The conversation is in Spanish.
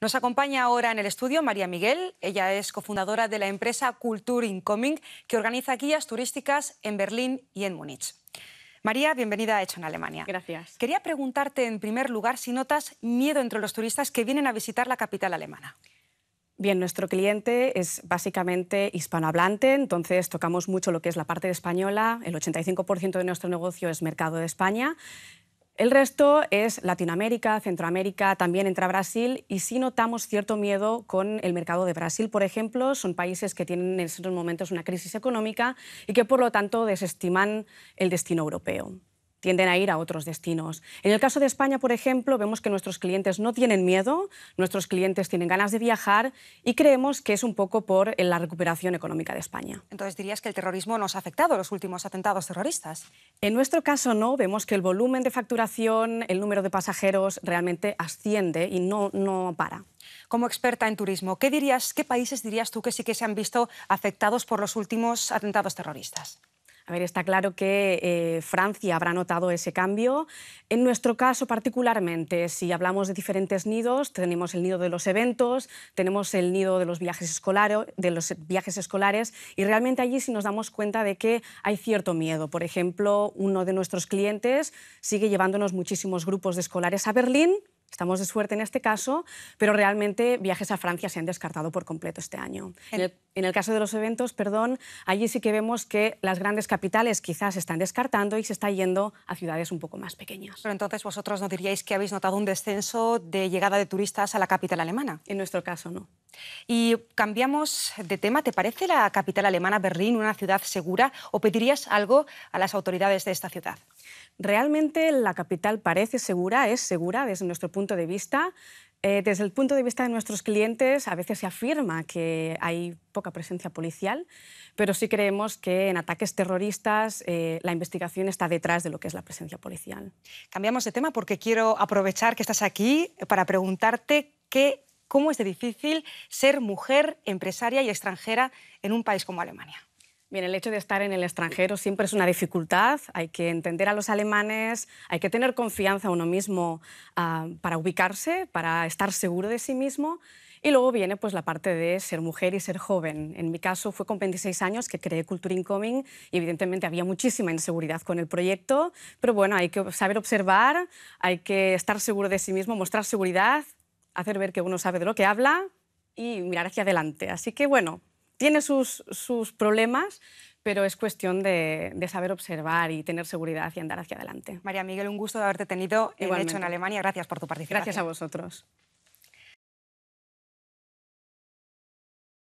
Nos acompaña ahora en el estudio María Miguel. Ella es cofundadora de la empresa Culture Incoming, que organiza guías turísticas en Berlín y en Múnich. María, bienvenida a Hecho en Alemania. Gracias. Quería preguntarte en primer lugar si notas miedo entre los turistas que vienen a visitar la capital alemana. Bien, nuestro cliente es básicamente hispanohablante, entonces tocamos mucho lo que es la parte de española, el 85% de nuestro negocio es mercado de España, el resto es Latinoamérica, Centroamérica, también entra Brasil y sí notamos cierto miedo con el mercado de Brasil, por ejemplo. Son países que tienen en estos momentos una crisis económica y que por lo tanto desestiman el destino europeo tienden a ir a otros destinos. En el caso de España, por ejemplo, vemos que nuestros clientes no tienen miedo, nuestros clientes tienen ganas de viajar y creemos que es un poco por eh, la recuperación económica de España. Entonces, ¿dirías que el terrorismo nos ha afectado los últimos atentados terroristas? En nuestro caso no, vemos que el volumen de facturación, el número de pasajeros realmente asciende y no, para. Como experta en turismo, ¿qué, dirías, ¿qué países dirías tú que sí que se han visto afectados por los últimos atentados terroristas? A ver, está claro que eh, Francia habrá notado ese cambio. En nuestro caso particularmente, si hablamos de diferentes nidos, tenemos el nido de los eventos, tenemos el nido de los viajes, escolares, de los viajes escolares y realmente allí sí nos damos cuenta de que hay cierto miedo. Por ejemplo, uno de nuestros clientes sigue llevándonos muchísimos grupos de escolares a Berlín Estamos de suerte en este caso, pero realmente viajes a Francia se han descartado por completo este año. En el, caso de los eventos, perdón, allí sí que vemos que las grandes capitales quizás se están descartando y se está yendo a ciudades un poco más pequeñas. Pero entonces vosotros no diríais que habéis notado un descenso de llegada de turistas a la capital alemana. En nuestro caso, no. Y cambiamos de tema. ¿Te parece la capital alemana Berlín una ciudad segura o pedirías algo a las autoridades de esta ciudad? Realmente la capital parece segura, es segura desde nuestro punto de vista. Eh, desde el punto de vista de nuestros clientes, a veces se afirma que hay poca presencia policial, pero sí creemos que en ataques terroristas eh, la investigación está detrás de lo que es la presencia policial. Cambiamos de tema porque quiero aprovechar que estás aquí para preguntarte qué, cómo es de difícil ser mujer, empresaria y extranjera en un país como Alemania. Bien, el hecho de estar en el extranjero siempre es una dificultad. Hay que entender a los alemanes, hay que tener confianza a uno mismo ah, para ubicarse, para estar seguro de sí mismo. Y luego viene pues, la parte de ser mujer y ser joven. En mi caso fue con 26 años que creé Culture Incoming y evidentemente había muchísima inseguridad con el proyecto, pero bueno, hay que saber observar, hay que estar seguro de sí mismo, mostrar seguridad, hacer ver que uno sabe de lo que habla y mirar hacia adelante. Así que bueno, tiene sus, problemas, pero es cuestión de, de, saber observar y tener seguridad y andar hacia adelante. María Miguel, un gusto de haberte tenido en hecho en Alemania. Gracias por tu participación. Gracias a vosotros.